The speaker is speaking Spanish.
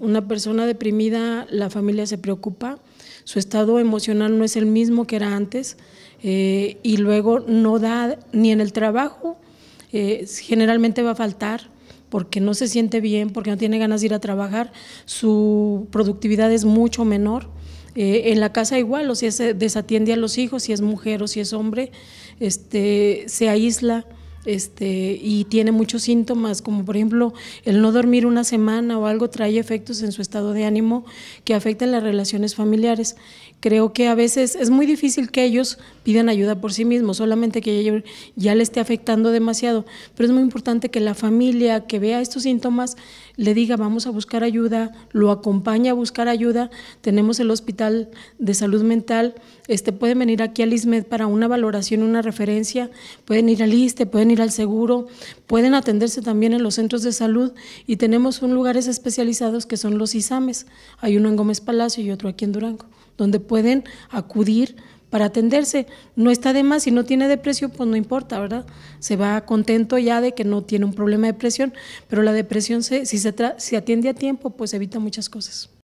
Una persona deprimida, la familia se preocupa, su estado emocional no es el mismo que era antes eh, y luego no da ni en el trabajo, eh, generalmente va a faltar porque no se siente bien, porque no tiene ganas de ir a trabajar, su productividad es mucho menor. Eh, en la casa igual, o si se desatiende a los hijos, si es mujer o si es hombre, este, se aísla. Este, y tiene muchos síntomas, como por ejemplo el no dormir una semana o algo trae efectos en su estado de ánimo que afectan las relaciones familiares. Creo que a veces es muy difícil que ellos pidan ayuda por sí mismos, solamente que ya, le esté afectando demasiado, pero es muy importante que la familia que vea estos síntomas le diga vamos a buscar ayuda, lo acompaña a buscar ayuda, tenemos el hospital de salud mental, este, pueden venir aquí al ISMED para una valoración, una referencia, pueden ir al ISTE, pueden ir al seguro, pueden atenderse también en los centros de salud y tenemos un lugares especializados que son los ISAMES. Hay uno en Gómez Palacio y otro aquí en Durango, donde pueden acudir para atenderse. No está de más, si no tiene depresión, pues no importa, ¿verdad? Se va contento ya de que no tiene un problema de depresión, pero la depresión, si se, se atiende a tiempo, pues evita muchas cosas.